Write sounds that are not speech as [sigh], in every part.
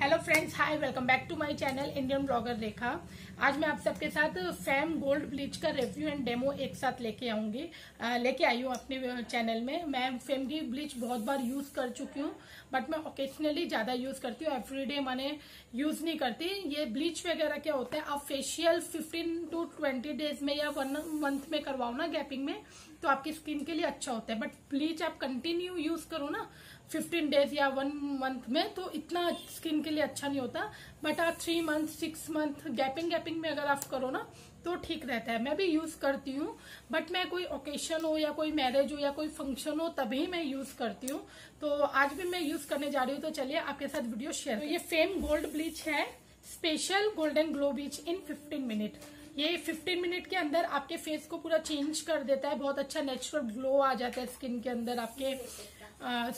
hello friends hi welcome back to my channel Indian blogger Rekha आज मैं आप सबके साथ फैम गोल्ड ब्लीच का रिव्यू एंड डेमो एक साथ लेके आऊंगी लेके आई हूँ अपने चैनल में मैं फैम की ब्लीच बहुत बार यूज कर चुकी हूँ बट मैं ओकेजनली ज्यादा यूज करती हूँ एवरीडे मैंने यूज नहीं करती ये ब्लीच वगैरह क्या होता है आप facial fifteen to twenty days में या वन मंथ में करवाओ ना गैपिंग में तो आपकी स्किन के लिए अच्छा होता है बट ब्लीच आप कंटिन्यू यूज करो ना फिफ्टीन डेज या वन मंथ में तो इतना स्किन के लिए अच्छा नहीं होता बट आप three month six month gapping gapping में अगर आप करो ना तो ठीक रहता है मैं भी यूज करती हूँ बट मैं कोई ओकेशन हो या कोई मैरिज हो या कोई फंक्शन हो तभी मैं यूज करती हूँ तो आज भी मैं यूज करने जा रही हूँ तो चलिए आपके साथ वीडियो शेयर तो ये फेम गोल्ड ब्लीच है स्पेशल गोल्डन ग्लो बीच इन फिफ्टीन मिनट ये 15 मिनट के अंदर आपके फेस को पूरा चेंज कर देता है बहुत अच्छा नेचुरल ग्लो आ जाता है स्किन के अंदर आपके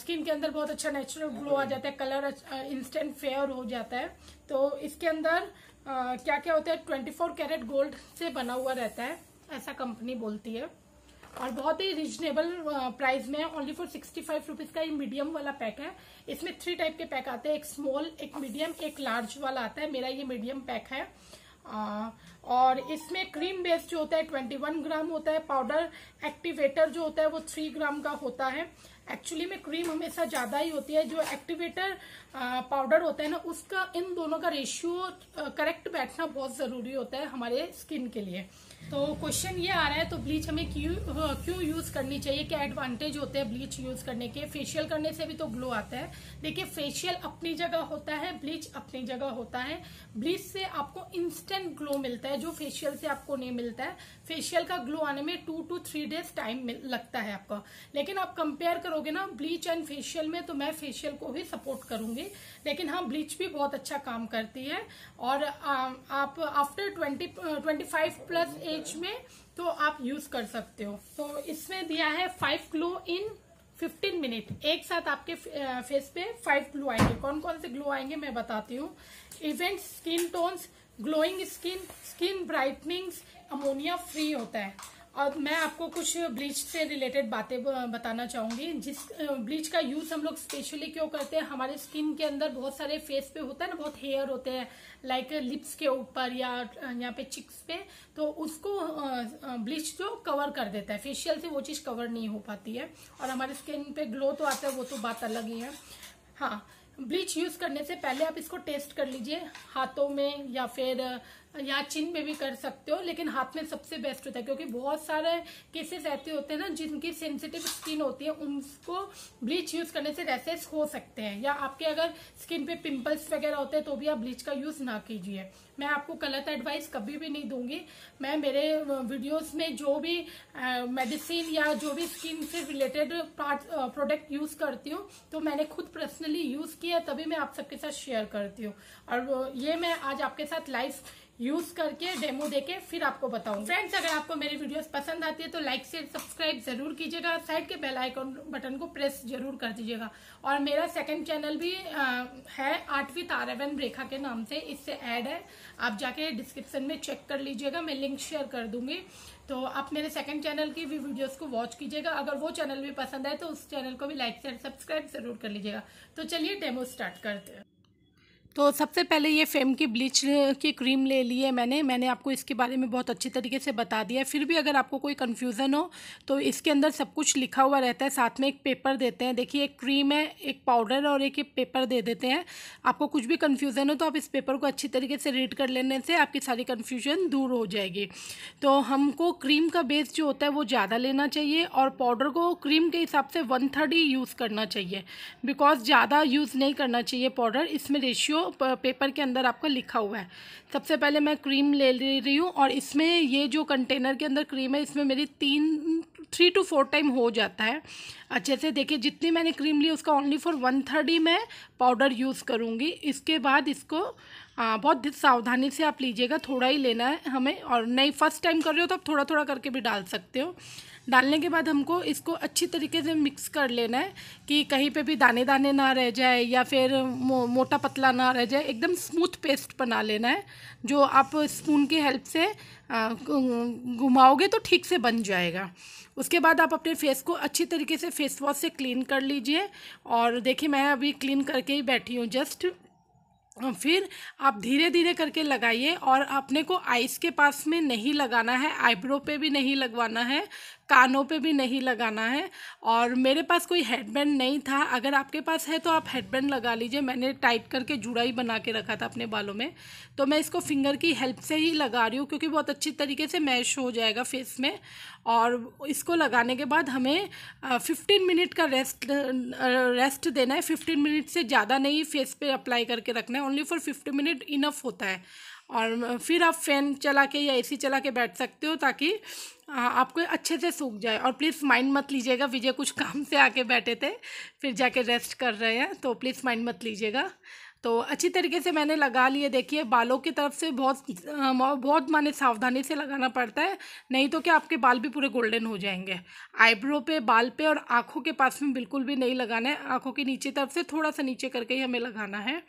स्किन के अंदर बहुत अच्छा नेचुरल ग्लो आ जाता है कलर इंस्टेंट फेयर हो जाता है तो इसके अंदर आ, क्या क्या होता है ट्वेंटी कैरेट गोल्ड से बना हुआ रहता है ऐसा कंपनी बोलती है और बहुत ही रिजनेबल प्राइस में only for sixty five rupees का ये मीडियम वाला पैक है इसमें थ्री टाइप के पैक आते हैं एक स्मॉल एक मीडियम एक लार्ज वाला आता है मेरा ये मीडियम पैक है और इसमें क्रीम बेस जो होता है 21 ग्राम होता है पाउडर एक्टिवेटर जो होता है वो 3 ग्राम का होता है एक्चुअली में क्रीम हमेशा ज्यादा ही होती है जो एक्टिवेटर पाउडर होता है ना उसका इन दोनों का रेशियो करेक्ट बैठना बहुत जरूरी होता है हमारे स्किन के लिए तो क्वेश्चन ये आ रहा है तो ब्लीच हमें क्यों हाँ, क्यों यूज करनी चाहिए क्या एडवांटेज होते हैं ब्लीच यूज करने के फेशियल करने से भी तो ग्लो आता है देखिए फेशियल अपनी जगह होता है ब्लीच अपनी जगह होता है ब्लीच से आपको इंस्टेंट ग्लो मिलता है जो फेशियल से आपको नहीं मिलता है फेशियल का ग्लो आने में two to three days time लगता है आपका लेकिन आप कंपेयर करोगे ना ब्लीच एंड फेशियल में तो मैं फेशियल को ही सपोर्ट करूंगी लेकिन हाँ ब्लीच भी बहुत अच्छा काम करती है और आप after twenty twenty plus age में तो आप यूज कर सकते हो तो इसमें दिया है five glow in fifteen minute एक साथ आपके फेस पे फाइव ग्लो आएंगे कौन कौन से ग्लो आएंगे मैं बताती हूँ even skin tones glowing skin skin brightenings ammonia free होता है अब मैं आपको कुछ ब्लीच से रिलेटेड बातें बताना चाहूंगी जिस ब्लीच का यूज हम लोग स्पेशली क्यों करते हैं हमारे स्किन के अंदर बहुत सारे फेस पे होता है ना बहुत हेयर होते हैं लाइक लिप्स के ऊपर या यहाँ पे चिक्स पे तो उसको ब्लीच जो कवर कर देता है फेशियल से वो चीज कवर नहीं हो पाती है और हमारे स्किन पे ग्लो तो आता है वो तो बात अलग ही है हाँ ब्लीच यूज करने से पहले आप इसको टेस्ट कर लीजिए हाथों में या फिर या चिन में भी कर सकते हो लेकिन हाथ में सबसे बेस्ट होता है क्योंकि बहुत सारे केसेस ऐसे होते हैं ना जिनकी सेंसिटिव स्किन होती है उनको ब्लीच यूज करने से रैसेस हो सकते हैं या आपके अगर स्किन पे पिंपल्स वगैरह होते हैं तो भी आप ब्लीच का यूज ना कीजिए मैं आपको गलत एडवाइस कभी भी नहीं दूंगी मैं मेरे वीडियोस में जो भी मेडिसिन या जो भी स्किन से रिलेटेड प्रोडक्ट यूज करती हूँ तो मैंने खुद पर्सनली यूज किया तभी मैं आप सबके साथ शेयर करती हूँ और ये मैं आज आपके साथ लाइव यूज करके डेमो देके फिर आपको बताऊं फ्रेंड्स अगर आपको मेरी वीडियोस पसंद आती है तो लाइक शेयर सब्सक्राइब जरूर कीजिएगा साइड के बेल आइकन बटन को प्रेस जरूर कर दीजिएगा और मेरा सेकंड चैनल भी आ, है आठवीं तारावन रेखा के नाम से इससे ऐड है आप जाके डिस्क्रिप्शन में चेक कर लीजिएगा मैं लिंक शेयर कर दूंगी तो आप मेरे सेकंड चैनल की भी वीडियोस को वॉच कीजिएगा अगर वो चैनल भी पसंद आए तो उस चैनल को भी लाइक शेयर सब्सक्राइब जरूर कर लीजिएगा तो चलिए डेमो स्टार्ट करते हैं तो सबसे पहले ये फेम की ब्लीच की क्रीम ले ली है मैंने मैंने आपको इसके बारे में बहुत अच्छे तरीके से बता दिया है फिर भी अगर आपको कोई कन्फ्यूज़न हो तो इसके अंदर सब कुछ लिखा हुआ रहता है साथ में एक पेपर देते हैं देखिए एक क्रीम है एक पाउडर और एक पेपर दे देते हैं आपको कुछ भी कन्फ्यूज़न हो तो आप इस पेपर को अच्छी तरीके से रीड कर लेने से आपकी सारी कन्फ्यूजन दूर हो जाएगी तो हमको क्रीम का बेस जो होता है वो ज़्यादा लेना चाहिए और पाउडर को क्रीम के हिसाब से वन थर्ड ही यूज़ करना चाहिए बिकॉज़ ज़्यादा यूज़ नहीं करना चाहिए पाउडर इसमें रेशियो पेपर के अंदर आपका लिखा हुआ है सबसे पहले मैं क्रीम ले ले रही हूँ और इसमें ये जो कंटेनर के अंदर क्रीम है इसमें मेरी तीन थ्री टू फोर टाइम हो जाता है अच्छे से देखिए जितनी मैंने क्रीम ली उसका ओनली फॉर वन थर्ड ही मैं पाउडर यूज़ करूँगी इसके बाद इसको आ, बहुत सावधानी से आप लीजिएगा थोड़ा ही लेना है हमें और नहीं फर्स्ट टाइम कर रहे हो तो आप थोड़ा थोड़ा करके भी डाल सकते हो डालने के बाद हमको इसको अच्छी तरीके से मिक्स कर लेना है कि कहीं पे भी दाने दाने ना रह जाए या फिर मो, मोटा पतला ना रह जाए एकदम स्मूथ पेस्ट बना लेना है जो आप स्पून की हेल्प से घुमाओगे तो ठीक से बन जाएगा उसके बाद आप अपने फेस को अच्छी तरीके से फेस वॉश से क्लीन कर लीजिए और देखिए मैं अभी क्लीन करके ही बैठी हूँ जस्ट फिर आप धीरे धीरे करके लगाइए और अपने को आइस के पास में नहीं लगाना है आईब्रो पे भी नहीं लगवाना है कानों पे भी नहीं लगाना है और मेरे पास कोई हेडबैंड नहीं था अगर आपके पास है तो आप हेडबैंड लगा लीजिए मैंने टाइट करके जुड़ा ही बना के रखा था अपने बालों में तो मैं इसको फिंगर की हेल्प से ही लगा रही हूँ क्योंकि बहुत अच्छी तरीके से मैश हो जाएगा फेस में और इसको लगाने के बाद हमें फिफ्टीन मिनट का रेस्ट रेस्ट देना है फिफ्टीन मिनट से ज़्यादा नहीं फेस पर अप्लाई करके रखना है only for fifty minute enough होता है और फिर आप फ़ैन चला के या एसी चला के बैठ सकते हो ताकि आपको अच्छे से सूख जाए और प्लीज़ माइंड मत लीजिएगा विजय कुछ काम से आके बैठे थे फिर जाके रेस्ट कर रहे हैं तो प्लीज़ माइंड मत लीजिएगा तो अच्छी तरीके से मैंने लगा लिए देखिए बालों की तरफ से बहुत बहुत माने सावधानी से लगाना पड़ता है नहीं तो क्या आपके बाल भी पूरे गोल्डन हो जाएंगे आईब्रो पे बाल पे और आँखों के पास में बिल्कुल भी नहीं लगाना है आँखों के नीचे तरफ से थोड़ा सा नीचे करके ही हमें लगाना है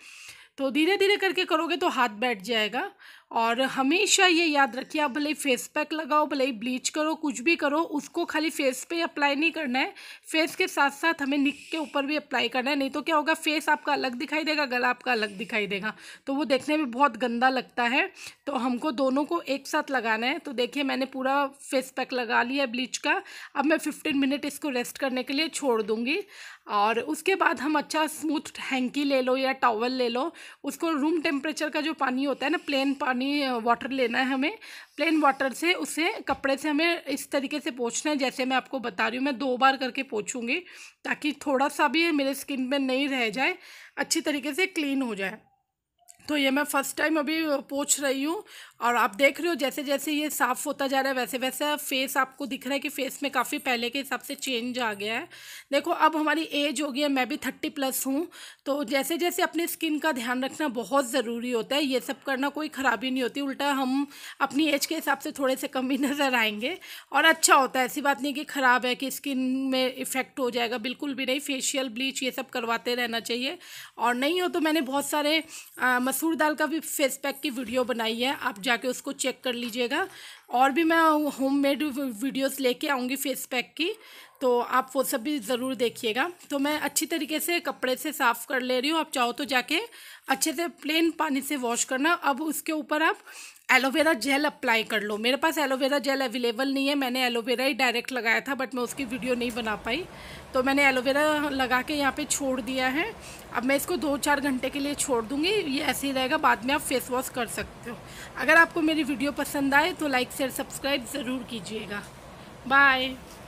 तो धीरे धीरे करके करोगे तो हाथ बैठ जाएगा और हमेशा ये याद रखिए आप भले फेस पैक लगाओ भले ही ब्लीच करो कुछ भी करो उसको खाली फेस पे अप्लाई नहीं करना है फेस के साथ साथ हमें निक के ऊपर भी अप्लाई करना है नहीं तो क्या होगा फेस आपका अलग दिखाई देगा गला आपका अलग दिखाई देगा तो वो देखने में बहुत गंदा लगता है तो हमको दोनों को एक साथ लगाना है तो देखिए मैंने पूरा फेस पैक लगा लिया ब्लीच का अब मैं फिफ्टीन मिनट इसको रेस्ट करने के लिए छोड़ दूँगी और उसके बाद हम अच्छा स्मूथ हैंकी ले लो या टॉवल ले लो उसको रूम टेम्परेचर का जो पानी होता है ना प्लेन पानी पानी वाटर लेना है हमें प्लेन वाटर से उसे कपड़े से हमें इस तरीके से पोछना है जैसे मैं आपको बता रही हूँ मैं दो बार करके पोछूँगी ताकि थोड़ा सा भी मेरे स्किन में नहीं रह जाए अच्छी तरीके से क्लीन हो जाए तो ये मैं फ़र्स्ट टाइम अभी पोछ रही हूँ और आप देख रहे हो जैसे जैसे ये साफ़ होता जा रहा है वैसे वैसे फेस आपको दिख रहा है कि फेस में काफ़ी पहले के हिसाब से चेंज आ गया है देखो अब हमारी एज हो गई है मैं भी थर्टी प्लस हूँ तो जैसे जैसे अपनी स्किन का ध्यान रखना बहुत ज़रूरी होता है ये सब करना कोई ख़राबी नहीं होती उल्टा हम अपनी एज के हिसाब से थोड़े से कम ही [laughs] नज़र आएंगे और अच्छा होता है ऐसी बात नहीं कि ख़राब है कि स्किन में इफ़ेक्ट हो जाएगा बिल्कुल भी नहीं फेशियल ब्लीच ये सब करवाते रहना चाहिए और नहीं हो तो मैंने बहुत सारे मसूर दाल का भी फेस पैक की वीडियो बनाई है आप जाके उसको चेक कर लीजिएगा और भी मैं होममेड वीडियोस लेके आऊँगी फेस पैक की तो आप वो सब भी ज़रूर देखिएगा तो मैं अच्छी तरीके से कपड़े से साफ़ कर ले रही हूँ आप चाहो तो जाके अच्छे से प्लेन पानी से वॉश करना अब उसके ऊपर आप एलोवेरा जेल अप्लाई कर लो मेरे पास एलोवेरा जेल अवेलेबल नहीं है मैंने एलोवेरा ही डायरेक्ट लगाया था बट मैं उसकी वीडियो नहीं बना पाई तो मैंने एलोवेरा लगा के यहाँ पे छोड़ दिया है अब मैं इसको दो चार घंटे के लिए छोड़ दूँगी ये ऐसे ही रहेगा बाद में आप फेस वॉश कर सकते हो अगर आपको मेरी वीडियो पसंद आए तो लाइक शेयर सब्सक्राइब ज़रूर कीजिएगा बाय